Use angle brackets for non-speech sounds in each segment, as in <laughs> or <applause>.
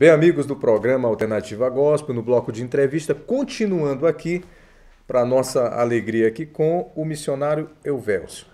Bem, amigos do programa Alternativa Gospel, no bloco de entrevista, continuando aqui, para nossa alegria aqui, com o missionário Elvélcio.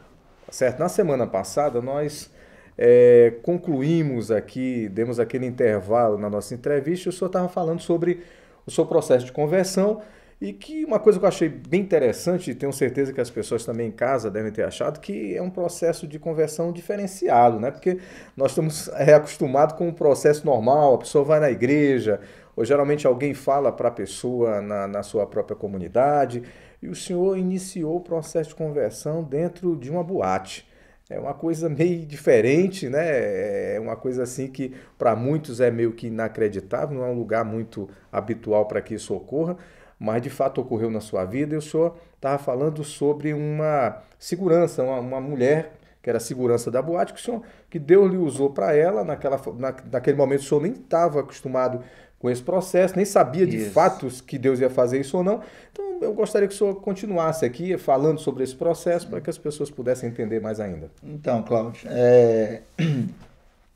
Tá certo? Na semana passada, nós é, concluímos aqui, demos aquele intervalo na nossa entrevista, e o senhor estava falando sobre o seu processo de conversão e que uma coisa que eu achei bem interessante, e tenho certeza que as pessoas também em casa devem ter achado, que é um processo de conversão diferenciado, né? Porque nós estamos <laughs> é, acostumados com o um processo normal, a pessoa vai na igreja, ou geralmente alguém fala para a pessoa na, na sua própria comunidade, e o senhor iniciou o processo de conversão dentro de uma boate. É uma coisa meio diferente, né? É uma coisa assim que para muitos é meio que inacreditável, não é um lugar muito habitual para que isso ocorra mas de fato ocorreu na sua vida. E o senhor estava falando sobre uma segurança, uma, uma mulher que era a segurança da boate, que, o senhor, que Deus lhe usou para ela. Naquela, na, naquele momento o senhor nem estava acostumado com esse processo, nem sabia de isso. fatos que Deus ia fazer isso ou não. Então eu gostaria que o senhor continuasse aqui falando sobre esse processo para que as pessoas pudessem entender mais ainda. Então, Cláudio, é...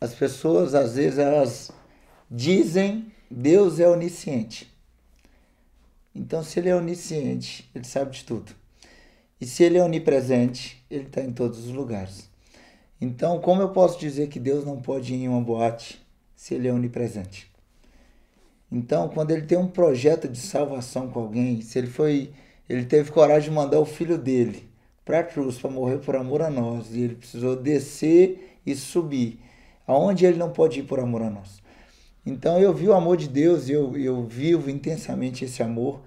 as pessoas às vezes elas dizem Deus é onisciente. Então, se ele é onisciente, ele sabe de tudo. E se ele é onipresente, ele está em todos os lugares. Então, como eu posso dizer que Deus não pode ir em uma boate se ele é onipresente? Então, quando ele tem um projeto de salvação com alguém, se ele foi, ele teve coragem de mandar o filho dele para a cruz para morrer por amor a nós, e ele precisou descer e subir, aonde ele não pode ir por amor a nós. Então eu vi o amor de Deus, eu, eu vivo intensamente esse amor,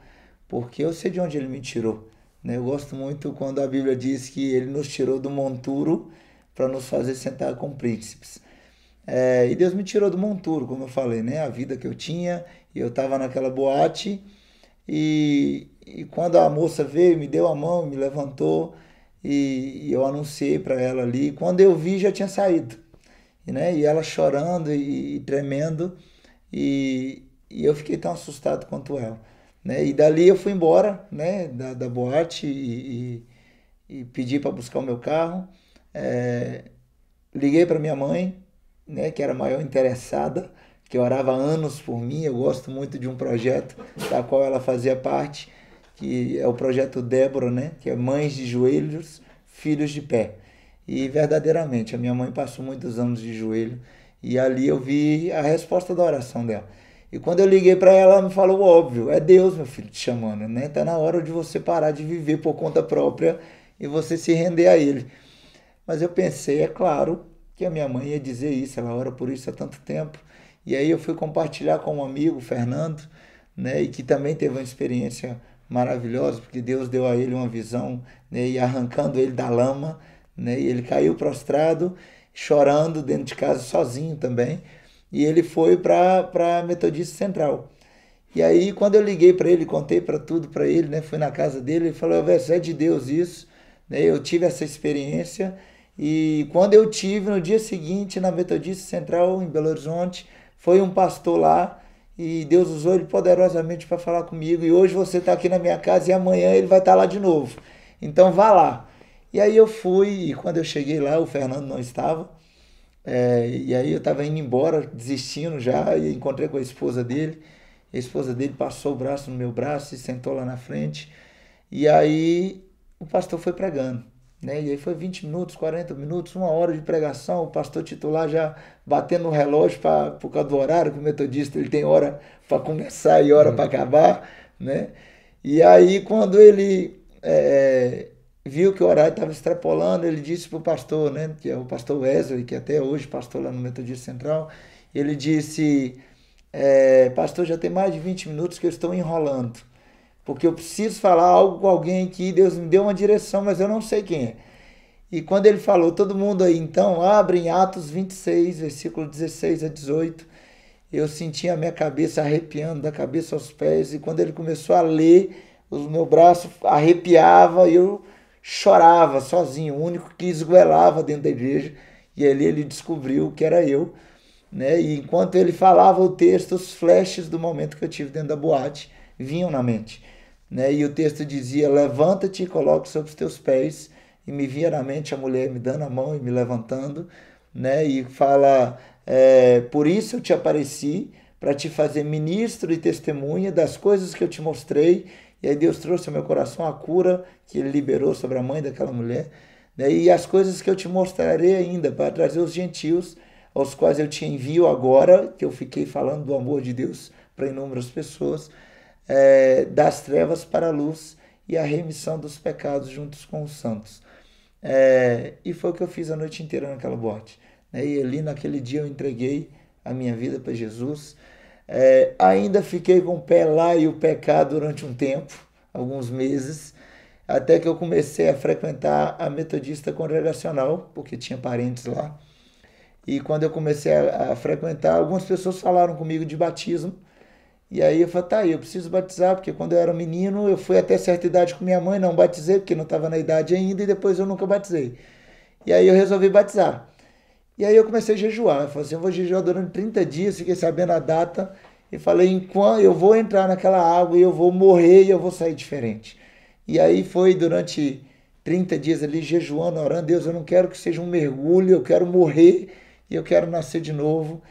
porque eu sei de onde ele me tirou. Né? Eu gosto muito quando a Bíblia diz que ele nos tirou do monturo para nos fazer sentar com príncipes. É, e Deus me tirou do monturo, como eu falei, né? a vida que eu tinha, e eu estava naquela boate, e, e quando a moça veio, me deu a mão, me levantou, e, e eu anunciei para ela ali. Quando eu vi, já tinha saído. Né? E ela chorando e, e tremendo. E, e eu fiquei tão assustado quanto ela. Né? E dali eu fui embora né? da, da boate e, e, e pedi para buscar o meu carro. É, liguei para minha mãe, né? que era a maior interessada, que orava anos por mim. Eu gosto muito de um projeto da qual ela fazia parte, que é o projeto Débora, né? que é Mães de Joelhos, Filhos de Pé. E verdadeiramente, a minha mãe passou muitos anos de joelho e ali eu vi a resposta da oração dela. E quando eu liguei para ela, ela me falou: óbvio, é Deus, meu filho, te chamando, né? Tá na hora de você parar de viver por conta própria e você se render a Ele. Mas eu pensei, é claro, que a minha mãe ia dizer isso, ela ora por isso há tanto tempo. E aí eu fui compartilhar com um amigo, Fernando, né? E que também teve uma experiência maravilhosa, porque Deus deu a ele uma visão, né? E arrancando ele da lama, né? E ele caiu prostrado chorando dentro de casa sozinho também. E ele foi para a Metodista Central. E aí, quando eu liguei para ele, contei para tudo para ele, né? Fui na casa dele, ele falou: velho, é de Deus isso. Né? Eu tive essa experiência. E quando eu tive, no dia seguinte, na Metodista Central, em Belo Horizonte, foi um pastor lá e Deus usou ele poderosamente para falar comigo. E hoje você está aqui na minha casa e amanhã ele vai estar tá lá de novo. Então vá lá. E aí eu fui, e quando eu cheguei lá, o Fernando não estava. É, e aí eu estava indo embora, desistindo já, e encontrei com a esposa dele. A esposa dele passou o braço no meu braço e sentou lá na frente. E aí o pastor foi pregando. Né? E aí foi 20 minutos, 40 minutos, uma hora de pregação, o pastor titular já batendo o relógio pra, por causa do horário, que o metodista ele tem hora para começar e hora para uhum. acabar, né? E aí quando ele é, é viu que o horário estava extrapolando, ele disse para o pastor, né, que é o pastor Wesley, que até hoje é pastor lá no Metodista Central, ele disse, é, pastor, já tem mais de 20 minutos que eu estou enrolando, porque eu preciso falar algo com alguém que Deus me deu uma direção, mas eu não sei quem é. E quando ele falou, todo mundo aí, então, abre em Atos 26, versículo 16 a 18, eu senti a minha cabeça arrepiando da cabeça aos pés, e quando ele começou a ler, o meu braço arrepiava, e eu chorava sozinho, o único que esguelava dentro da igreja, e ali ele descobriu que era eu. Né? E enquanto ele falava o texto, os flashes do momento que eu tive dentro da boate vinham na mente. Né? E o texto dizia: Levanta-te e coloque sobre os teus pés. E me vinha na mente a mulher me dando a mão e me levantando. Né? E fala: é, Por isso eu te apareci, para te fazer ministro e testemunha das coisas que eu te mostrei e aí Deus trouxe ao meu coração a cura que ele liberou sobre a mãe daquela mulher. Né? E as coisas que eu te mostrarei ainda para trazer os gentios, aos quais eu te envio agora, que eu fiquei falando do amor de Deus para inúmeras pessoas, é, das trevas para a luz e a remissão dos pecados juntos com os santos. É, e foi o que eu fiz a noite inteira naquela boate. Né? E ali naquele dia eu entreguei a minha vida para Jesus. É, ainda fiquei com o pé lá e o pé cá durante um tempo, alguns meses, até que eu comecei a frequentar a Metodista Congregacional, porque tinha parentes lá. E quando eu comecei a, a frequentar, algumas pessoas falaram comigo de batismo. E aí eu falei, tá aí, eu preciso batizar, porque quando eu era menino, eu fui até certa idade com minha mãe, não batizei, porque não estava na idade ainda, e depois eu nunca batizei. E aí eu resolvi batizar. E aí eu comecei a jejuar. Eu falei assim, eu vou jejuar durante 30 dias, fiquei sabendo a data. E falei, enquanto eu vou entrar naquela água e eu vou morrer e eu vou sair diferente. E aí foi durante 30 dias ali jejuando, orando, Deus, eu não quero que seja um mergulho, eu quero morrer e eu quero nascer de novo.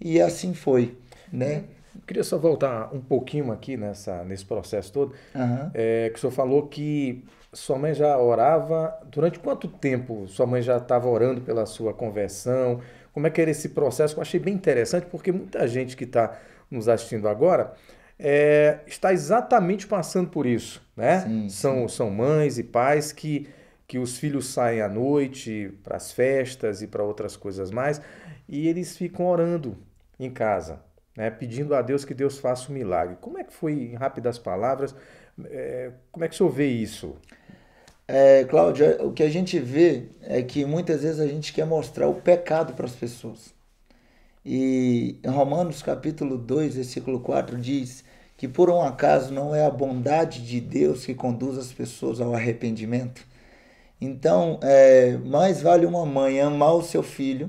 E assim foi, né? queria só voltar um pouquinho aqui nessa, nesse processo todo. Uhum. É, que o senhor falou que sua mãe já orava. Durante quanto tempo sua mãe já estava orando pela sua conversão? Como é que era esse processo? Eu achei bem interessante, porque muita gente que está nos assistindo agora é, está exatamente passando por isso. Né? Sim, são, sim. são mães e pais que, que os filhos saem à noite para as festas e para outras coisas mais, e eles ficam orando em casa né, pedindo a Deus que Deus faça um milagre. Como é que foi, em rápidas palavras, é, como é que o senhor vê isso? É, Cláudio, o que a gente vê é que muitas vezes a gente quer mostrar o pecado para as pessoas. E em Romanos capítulo 2, versículo 4 diz que por um acaso não é a bondade de Deus que conduz as pessoas ao arrependimento. Então, é, mais vale uma mãe amar o seu filho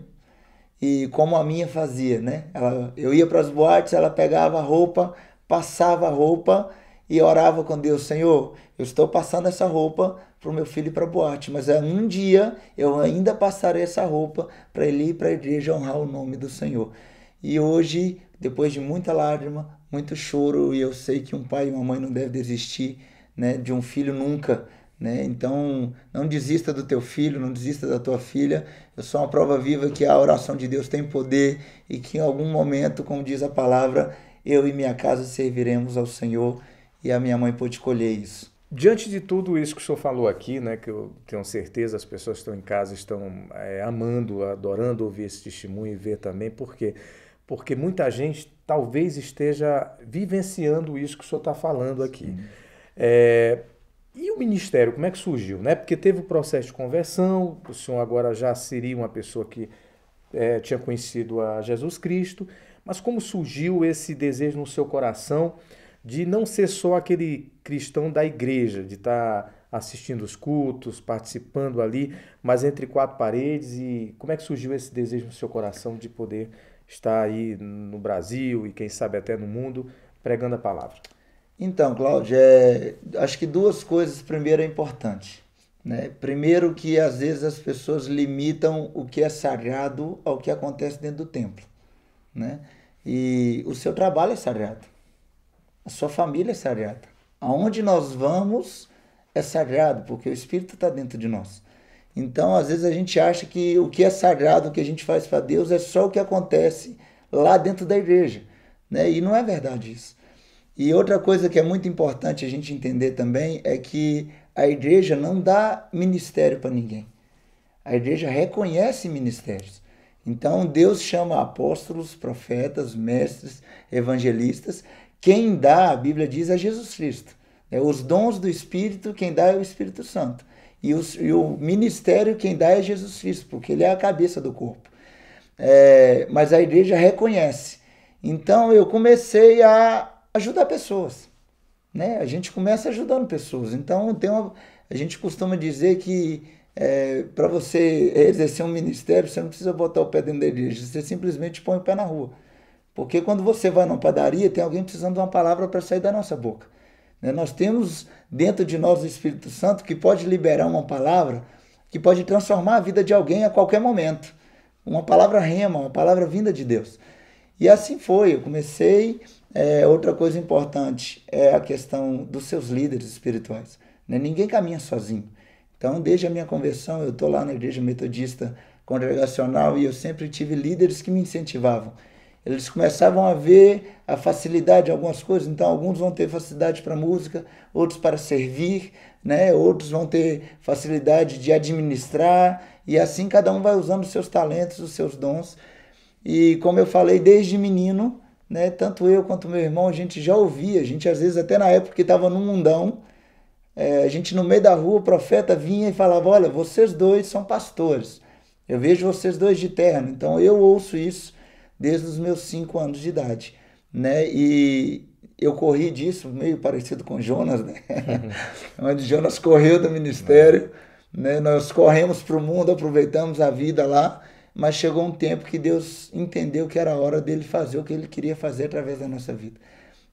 e como a minha fazia, né? Ela, eu ia para as boates, ela pegava a roupa, passava a roupa e orava com Deus: Senhor, eu estou passando essa roupa para o meu filho para a boate, mas é um dia eu ainda passarei essa roupa para ele ir para a igreja honrar o nome do Senhor. E hoje, depois de muita lágrima, muito choro, e eu sei que um pai e uma mãe não devem desistir né, de um filho nunca, né? Então, não desista do teu filho, não desista da tua filha. Eu é sou uma prova viva que a oração de Deus tem poder e que em algum momento, como diz a palavra, eu e minha casa serviremos ao Senhor e a minha mãe pôde colher isso. Diante de tudo isso que o senhor falou aqui, né, que eu tenho certeza as pessoas que estão em casa estão é, amando, adorando ouvir esse testemunho e ver também, por quê? Porque muita gente talvez esteja vivenciando isso que o senhor está falando aqui. É, e o ministério, como é que surgiu? Né? Porque teve o processo de conversão, o senhor agora já seria uma pessoa que é, tinha conhecido a Jesus Cristo, mas como surgiu esse desejo no seu coração de não ser só aquele cristão da igreja, de estar tá assistindo os cultos, participando ali, mas entre quatro paredes? E como é que surgiu esse desejo no seu coração de poder estar aí no Brasil e, quem sabe, até no mundo pregando a palavra? Então, Cláudio, é, acho que duas coisas primeiro é importante. Né? Primeiro que às vezes as pessoas limitam o que é sagrado ao que acontece dentro do templo. Né? E o seu trabalho é sagrado. A sua família é sagrada. Aonde nós vamos é sagrado, porque o Espírito está dentro de nós. Então, às vezes a gente acha que o que é sagrado, o que a gente faz para Deus, é só o que acontece lá dentro da igreja. Né? E não é verdade isso. E outra coisa que é muito importante a gente entender também é que a igreja não dá ministério para ninguém. A igreja reconhece ministérios. Então Deus chama apóstolos, profetas, mestres, evangelistas. Quem dá, a Bíblia diz, é Jesus Cristo. É os dons do Espírito, quem dá é o Espírito Santo. E, os, e o ministério, quem dá é Jesus Cristo, porque ele é a cabeça do corpo. É, mas a igreja reconhece. Então eu comecei a ajudar pessoas. Né? A gente começa ajudando pessoas. Então, tem uma, a gente costuma dizer que é, para você exercer um ministério, você não precisa botar o pé dentro da igreja, você simplesmente põe o pé na rua. Porque quando você vai numa padaria, tem alguém precisando de uma palavra para sair da nossa boca. Né? Nós temos dentro de nós o Espírito Santo que pode liberar uma palavra que pode transformar a vida de alguém a qualquer momento. Uma palavra rema, uma palavra vinda de Deus. E assim foi, eu comecei é, outra coisa importante é a questão dos seus líderes espirituais. Né? Ninguém caminha sozinho. Então, desde a minha conversão, eu estou lá na igreja metodista congregacional e eu sempre tive líderes que me incentivavam. Eles começavam a ver a facilidade de algumas coisas, então alguns vão ter facilidade para música, outros para servir, né? outros vão ter facilidade de administrar, e assim cada um vai usando os seus talentos, os seus dons. E como eu falei desde menino, né? Tanto eu quanto meu irmão, a gente já ouvia, a gente às vezes até na época que estava no mundão, é, a gente no meio da rua, o profeta vinha e falava: Olha, vocês dois são pastores, eu vejo vocês dois de terno, então eu ouço isso desde os meus cinco anos de idade, né? E eu corri disso, meio parecido com Jonas, né? <laughs> Onde Jonas correu do ministério, né? Nós corremos para o mundo, aproveitamos a vida lá mas chegou um tempo que Deus entendeu que era a hora dele fazer o que ele queria fazer através da nossa vida.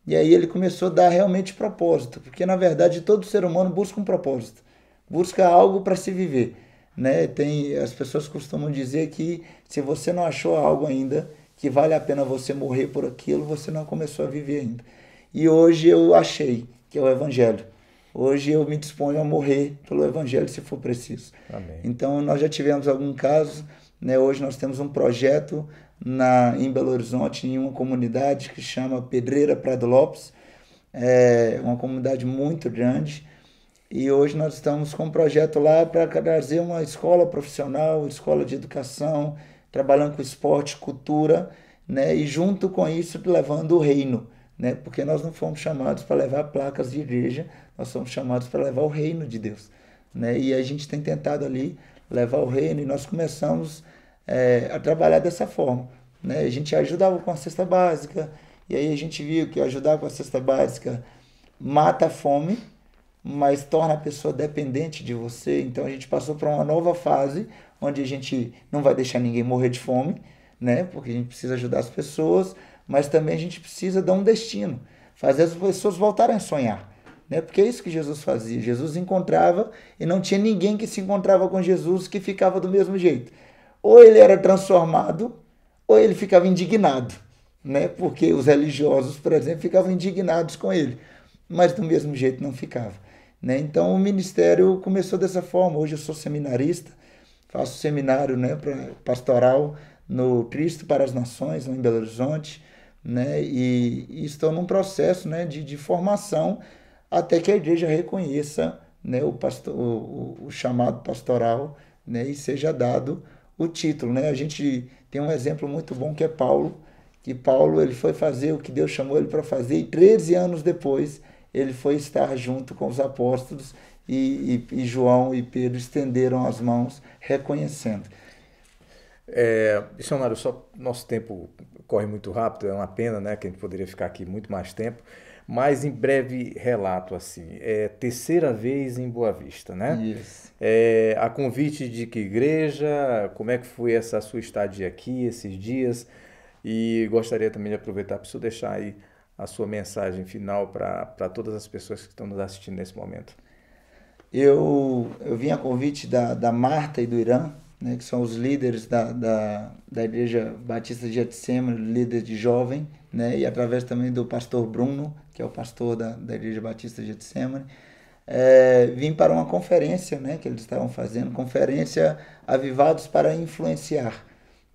E aí ele começou a dar realmente propósito, porque na verdade todo ser humano busca um propósito, busca algo para se viver. Né? Tem, as pessoas costumam dizer que se você não achou algo ainda que vale a pena você morrer por aquilo, você não começou a viver ainda. E hoje eu achei que é o Evangelho. Hoje eu me disponho a morrer pelo Evangelho se for preciso. Amém. Então nós já tivemos algum caso né? Hoje nós temos um projeto na, em Belo Horizonte, em uma comunidade que chama Pedreira Prado Lopes, é uma comunidade muito grande. E hoje nós estamos com um projeto lá para trazer uma escola profissional, escola de educação, trabalhando com esporte, cultura, né? e junto com isso levando o reino. Né? Porque nós não fomos chamados para levar placas de igreja, nós fomos chamados para levar o reino de Deus. Né? E a gente tem tentado ali levar o reino, e nós começamos é, a trabalhar dessa forma. Né? A gente ajudava com a cesta básica, e aí a gente viu que ajudar com a cesta básica mata a fome, mas torna a pessoa dependente de você. Então a gente passou para uma nova fase, onde a gente não vai deixar ninguém morrer de fome, né? porque a gente precisa ajudar as pessoas, mas também a gente precisa dar um destino, fazer as pessoas voltarem a sonhar. Né? Porque é isso que Jesus fazia. Jesus encontrava e não tinha ninguém que se encontrava com Jesus que ficava do mesmo jeito. Ou ele era transformado, ou ele ficava indignado. Né? Porque os religiosos, por exemplo, ficavam indignados com ele, mas do mesmo jeito não ficava. Né? Então o ministério começou dessa forma. Hoje eu sou seminarista, faço seminário né, pastoral no Cristo para as Nações, em Belo Horizonte, né? e, e estou num processo né, de, de formação até que a igreja reconheça né, o, o, o, chamado pastoral né, e seja dado o título. Né? A gente tem um exemplo muito bom que é Paulo, que Paulo ele foi fazer o que Deus chamou ele para fazer e 13 anos depois ele foi estar junto com os apóstolos e, e, e João e Pedro estenderam as mãos reconhecendo. É, missionário, só nosso tempo corre muito rápido, é uma pena né, que a gente poderia ficar aqui muito mais tempo mas em breve relato assim. É terceira vez em Boa Vista, né? Isso. É, a convite de que igreja? Como é que foi essa sua estadia aqui, esses dias? E gostaria também de aproveitar para deixar aí a sua mensagem final para todas as pessoas que estão nos assistindo nesse momento. Eu, eu vim a convite da, da Marta e do Irã, né, que são os líderes da, da, da Igreja Batista de Etsema, líder de jovem, né, e através também do pastor Bruno, que é o pastor da, da Igreja Batista de Etsema, é, vim para uma conferência né, que eles estavam fazendo, conferência Avivados para Influenciar,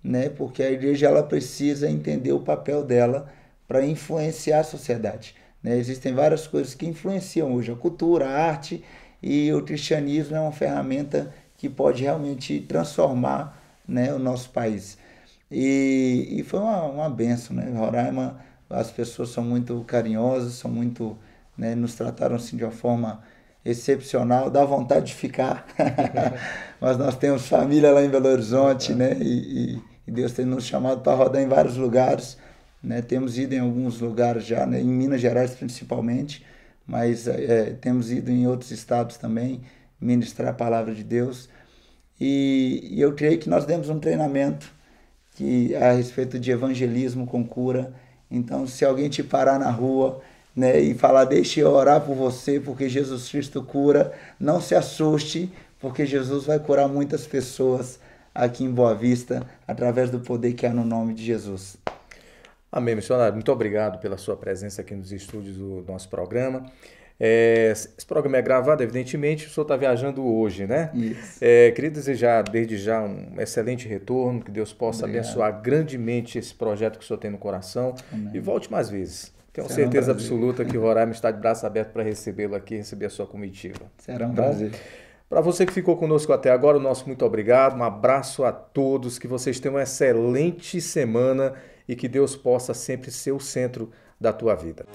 né, porque a igreja ela precisa entender o papel dela para influenciar a sociedade. Né? Existem várias coisas que influenciam hoje a cultura, a arte, e o cristianismo é uma ferramenta que pode realmente transformar né, o nosso país. E, e foi uma, uma benção, né? Roraima, as pessoas são muito carinhosas, são muito, né, nos trataram assim de uma forma excepcional, dá vontade de ficar. <laughs> Mas nós temos família lá em Belo Horizonte, né? E, e, e Deus tem nos chamado para rodar em vários lugares, né? Temos ido em alguns lugares já, né? em Minas Gerais principalmente, mas é, temos ido em outros estados também ministrar a palavra de Deus. E, e eu creio que nós demos um treinamento que a respeito de evangelismo com cura. Então, se alguém te parar na rua né, e falar, deixe eu orar por você, porque Jesus Cristo cura, não se assuste, porque Jesus vai curar muitas pessoas aqui em Boa Vista, através do poder que há no nome de Jesus. Amém, missionário. Muito obrigado pela sua presença aqui nos estúdios do nosso programa. É, esse programa é gravado, evidentemente, o senhor está viajando hoje, né? Isso. É, queria desejar desde já um excelente retorno, que Deus possa Obrigado. abençoar grandemente esse projeto que o senhor tem no coração Amém. e volte mais vezes. Tenho Será certeza um absoluta que o Roraima <laughs> está de braço aberto para recebê-lo aqui, receber a sua comitiva. Será um prazer. Para você que ficou conosco até agora, o nosso muito obrigado, um abraço a todos, que vocês tenham uma excelente semana e que Deus possa sempre ser o centro da tua vida.